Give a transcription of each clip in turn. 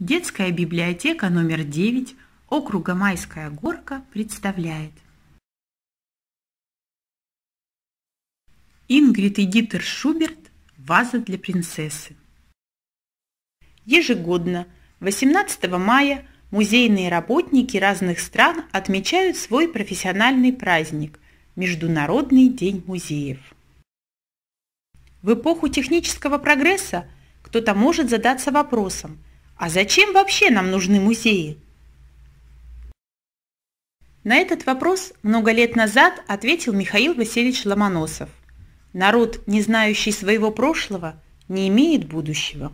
Детская библиотека номер 9 округа Майская горка представляет. Ингрид и Дитер Шуберт «Ваза для принцессы». Ежегодно 18 мая музейные работники разных стран отмечают свой профессиональный праздник – Международный день музеев. В эпоху технического прогресса кто-то может задаться вопросом – а зачем вообще нам нужны музеи? На этот вопрос много лет назад ответил Михаил Васильевич Ломоносов. Народ, не знающий своего прошлого, не имеет будущего.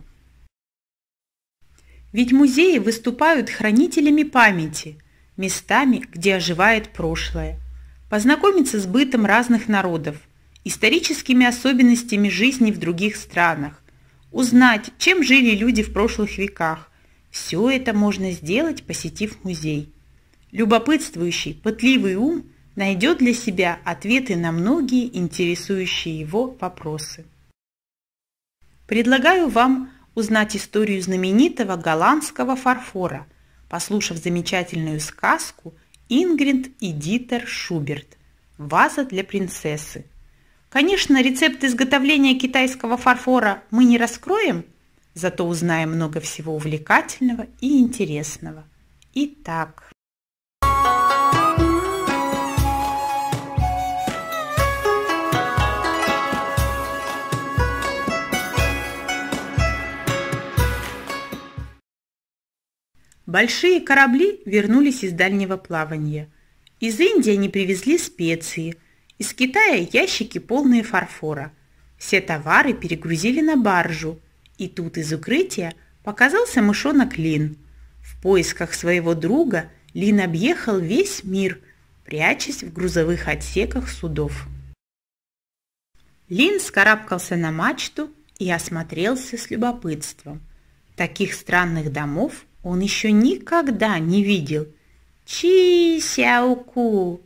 Ведь музеи выступают хранителями памяти, местами, где оживает прошлое. Познакомиться с бытом разных народов, историческими особенностями жизни в других странах, узнать, чем жили люди в прошлых веках. Все это можно сделать, посетив музей. Любопытствующий, пытливый ум найдет для себя ответы на многие интересующие его вопросы. Предлагаю вам узнать историю знаменитого голландского фарфора, послушав замечательную сказку Ингрид и Дитер Шуберт. Ваза для принцессы» Конечно, рецепт изготовления китайского фарфора мы не раскроем, зато узнаем много всего увлекательного и интересного. Итак. Большие корабли вернулись из дальнего плавания. Из Индии они привезли специи – из Китая ящики полные фарфора. Все товары перегрузили на баржу. И тут из укрытия показался мышонок Лин. В поисках своего друга Лин объехал весь мир, прячась в грузовых отсеках судов. Лин скарабкался на мачту и осмотрелся с любопытством. Таких странных домов он еще никогда не видел. «Чи-сяуку!»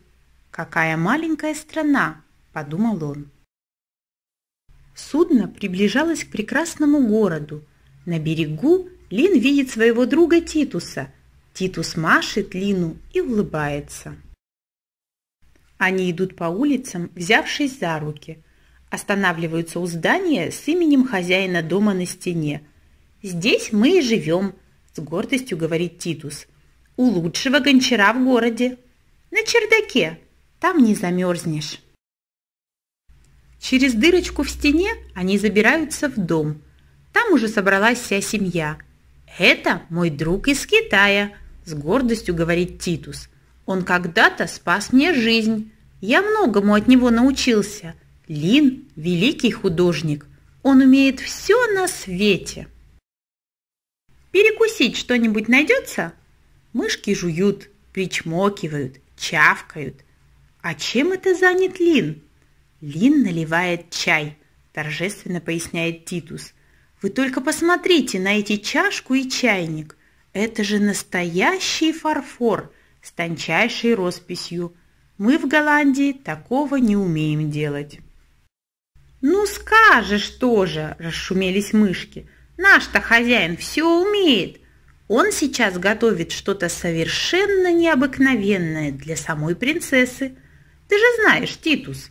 Какая маленькая страна, подумал он. Судно приближалось к прекрасному городу. На берегу Лин видит своего друга Титуса. Титус машет Лину и улыбается. Они идут по улицам, взявшись за руки. Останавливаются у здания с именем хозяина дома на стене. «Здесь мы и живем», – с гордостью говорит Титус. «У лучшего гончара в городе». «На чердаке», там не замерзнешь. Через дырочку в стене они забираются в дом. Там уже собралась вся семья. «Это мой друг из Китая», – с гордостью говорит Титус. «Он когда-то спас мне жизнь. Я многому от него научился. Лин – великий художник. Он умеет все на свете». «Перекусить что-нибудь найдется?» Мышки жуют, причмокивают, чавкают – «А чем это занят Лин?» «Лин наливает чай», – торжественно поясняет Титус. «Вы только посмотрите на эти чашку и чайник. Это же настоящий фарфор с тончайшей росписью. Мы в Голландии такого не умеем делать». «Ну скажешь тоже!» – расшумелись мышки. «Наш-то хозяин все умеет. Он сейчас готовит что-то совершенно необыкновенное для самой принцессы. Ты же знаешь, Титус!»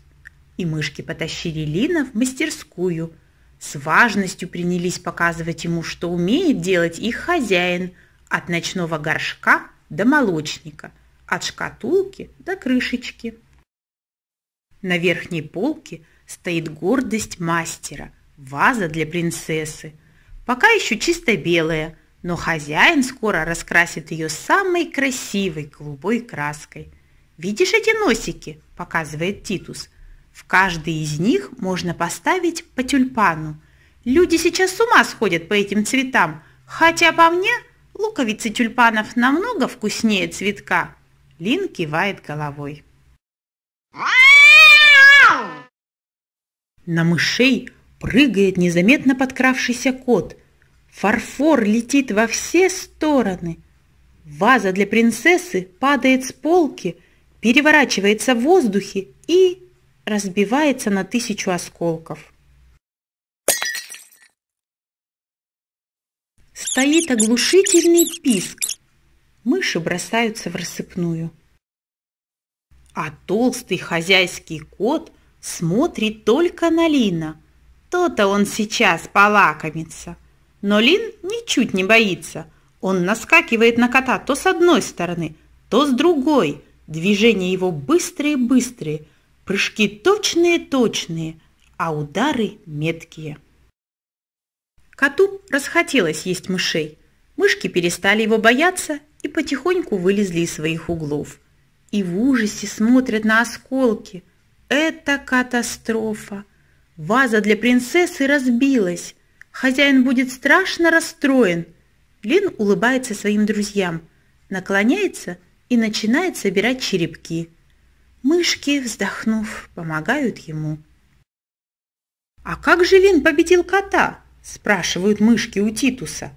И мышки потащили Лина в мастерскую. С важностью принялись показывать ему, что умеет делать их хозяин от ночного горшка до молочника, от шкатулки до крышечки. На верхней полке стоит гордость мастера, ваза для принцессы. Пока еще чисто белая, но хозяин скоро раскрасит ее самой красивой голубой краской. Видишь эти носики? показывает Титус. В каждый из них можно поставить по тюльпану. Люди сейчас с ума сходят по этим цветам, хотя по мне луковицы тюльпанов намного вкуснее цветка. Лин кивает головой. На мышей прыгает незаметно подкравшийся кот. Фарфор летит во все стороны. Ваза для принцессы падает с полки – переворачивается в воздухе и разбивается на тысячу осколков. Стоит оглушительный писк. Мыши бросаются в рассыпную. А толстый хозяйский кот смотрит только на Лина. То-то он сейчас полакомится. Но Лин ничуть не боится. Он наскакивает на кота то с одной стороны, то с другой – Движения его быстрые-быстрые, прыжки точные-точные, а удары меткие. Коту расхотелось есть мышей. Мышки перестали его бояться и потихоньку вылезли из своих углов. И в ужасе смотрят на осколки. Это катастрофа. Ваза для принцессы разбилась. Хозяин будет страшно расстроен. Лин улыбается своим друзьям, наклоняется – и начинает собирать черепки. Мышки, вздохнув, помогают ему. «А как же Лин победил кота?» – спрашивают мышки у Титуса.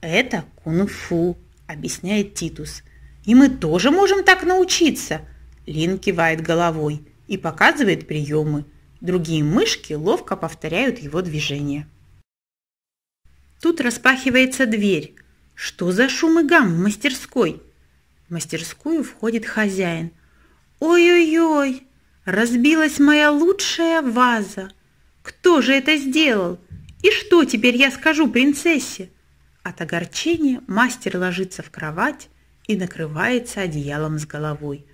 «Это кунг-фу», – объясняет Титус. «И мы тоже можем так научиться!» Лин кивает головой и показывает приемы. Другие мышки ловко повторяют его движения. Тут распахивается дверь. Что за шум и гам в мастерской? мастерскую входит хозяин. «Ой-ой-ой! Разбилась моя лучшая ваза! Кто же это сделал? И что теперь я скажу принцессе?» От огорчения мастер ложится в кровать и накрывается одеялом с головой.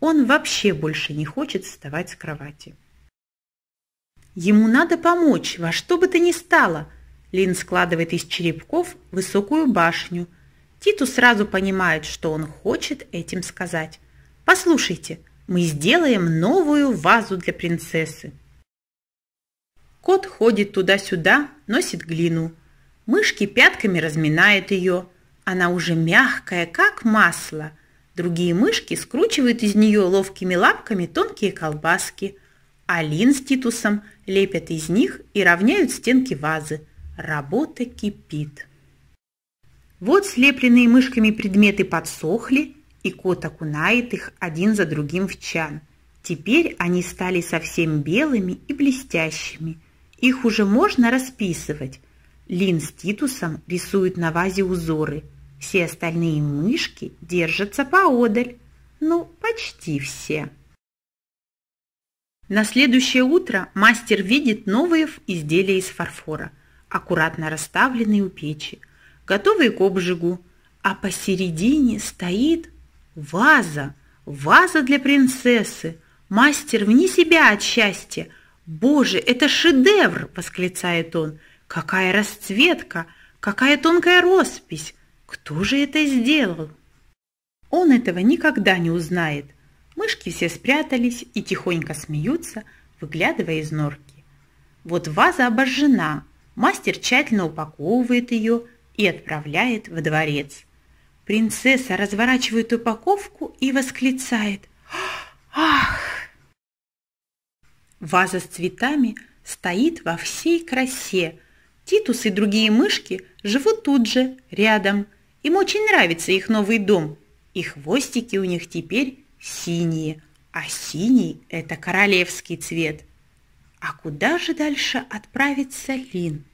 Он вообще больше не хочет вставать с кровати. Ему надо помочь во что бы то ни стало. Лин складывает из черепков высокую башню – Титу сразу понимает, что он хочет этим сказать. «Послушайте, мы сделаем новую вазу для принцессы». Кот ходит туда-сюда, носит глину. Мышки пятками разминает ее. Она уже мягкая, как масло. Другие мышки скручивают из нее ловкими лапками тонкие колбаски. Алин с Титусом лепят из них и равняют стенки вазы. Работа кипит. Вот слепленные мышками предметы подсохли, и кот окунает их один за другим в чан. Теперь они стали совсем белыми и блестящими. Их уже можно расписывать. Лин с Титусом рисуют на вазе узоры. Все остальные мышки держатся поодаль. Ну, почти все. На следующее утро мастер видит новые изделия из фарфора, аккуратно расставленные у печи – готовые к обжигу, а посередине стоит ваза, ваза для принцессы. Мастер вне себя от счастья. «Боже, это шедевр!» – восклицает он. «Какая расцветка! Какая тонкая роспись! Кто же это сделал?» Он этого никогда не узнает. Мышки все спрятались и тихонько смеются, выглядывая из норки. Вот ваза обожжена. Мастер тщательно упаковывает ее – и отправляет во дворец. Принцесса разворачивает упаковку и восклицает «Ах!». Ваза с цветами стоит во всей красе. Титус и другие мышки живут тут же, рядом. Им очень нравится их новый дом, и хвостики у них теперь синие, а синий – это королевский цвет. А куда же дальше отправится Лин?